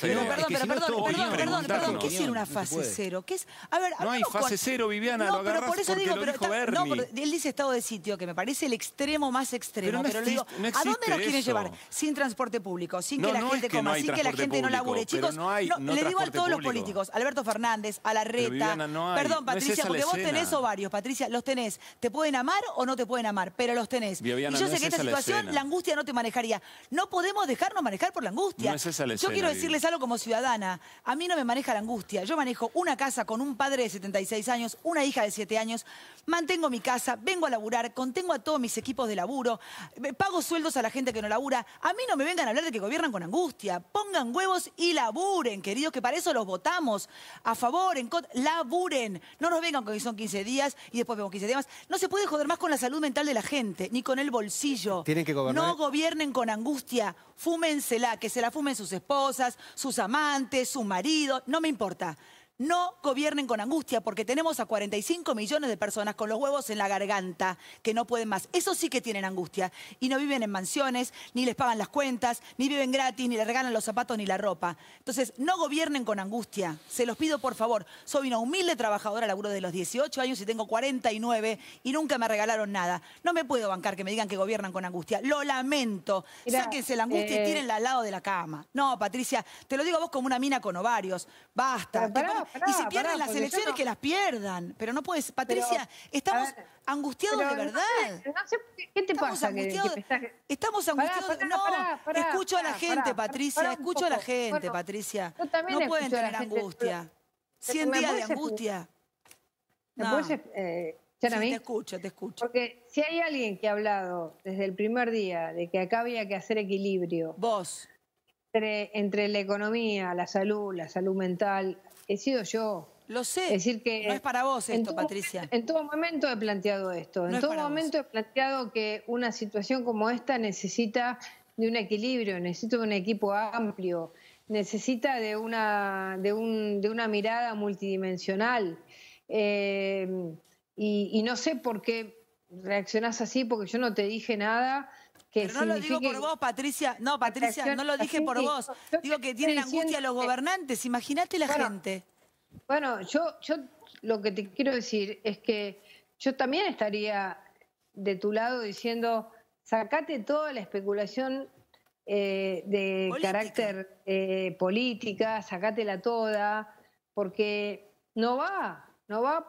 perdón, perdón, perdón, perdón, perdón, ¿qué es una fase cero? es? no hay fase cero, Viviana, no, pero por eso digo, pero él dice estado de sitio, que me parece el extremo más extremo, pero, le digo, ¿a dónde nos quieren llevar? Sin transporte público, sin que la gente coma, sin que la gente no labure, chicos. le digo a todos los políticos, Alberto Fernández, a la reta. Perdón, Patricia, porque vos tenés ovarios, Patricia, los tenés. ¿Te pueden amar o no te pueden amar? Pero los tenés. Y yo sé que esta situación la angustia no te manejaría. No podemos dejarnos manejar por la angustia. Yo quiero decirles como ciudadana. A mí no me maneja la angustia. Yo manejo una casa con un padre de 76 años, una hija de 7 años, mantengo mi casa, vengo a laburar, contengo a todos mis equipos de laburo, pago sueldos a la gente que no labura. A mí no me vengan a hablar de que gobiernan con angustia. Pongan huevos y laburen, queridos, que para eso los votamos. A favor, en laburen. No nos vengan con que son 15 días y después vemos 15 días más. No se puede joder más con la salud mental de la gente, ni con el bolsillo. Tienen que gobernar. No gobiernen con angustia. Fúmensela, que se la fumen sus esposas, sus amantes, su marido, no me importa. No gobiernen con angustia porque tenemos a 45 millones de personas con los huevos en la garganta que no pueden más. Eso sí que tienen angustia y no viven en mansiones, ni les pagan las cuentas, ni viven gratis, ni les regalan los zapatos ni la ropa. Entonces, no gobiernen con angustia. Se los pido por favor. Soy una humilde trabajadora, laburo de los 18 años y tengo 49 y nunca me regalaron nada. No me puedo bancar que me digan que gobiernan con angustia. Lo lamento. Sáquense la angustia y eh, tírenla al lado de la cama. No, Patricia, te lo digo a vos como una mina con ovarios. Basta y si pierden las elecciones, que las pierdan. Pero no puedes. Patricia, estamos angustiados de verdad. No sé, ¿qué te estamos pasa? que, estamos angustiados. no, escucho a la gente, Patricia. escucho a la gente, Patricia. No pueden tener angustia. 100 días de angustia. ¿Me puedes, eh, Te escucho, te escucho. Porque si hay alguien que ha hablado desde el primer día de que acá había que hacer equilibrio. Vos. entre, la economía, la salud, la salud mental, he sido yo. Lo sé. Es decir que no es para vos esto, Patricia. en todo momento he planteado esto. en todo momento he planteado que una situación como esta necesita de un equilibrio, necesita de un equipo amplio, necesita de una, de una mirada multidimensional. Eh, y, y, no sé por qué reaccionás así, porque yo no te dije nada no lo digo por vos, Patricia. No, Patricia, no lo dije por vos. Digo que tienen angustia los gobernantes. Imagínate la gente. Bueno, yo, yo lo que te quiero decir es que yo también estaría de tu lado diciendo, sacate toda la especulación eh, de carácter eh, política, sacátela toda, porque no va, no va. Por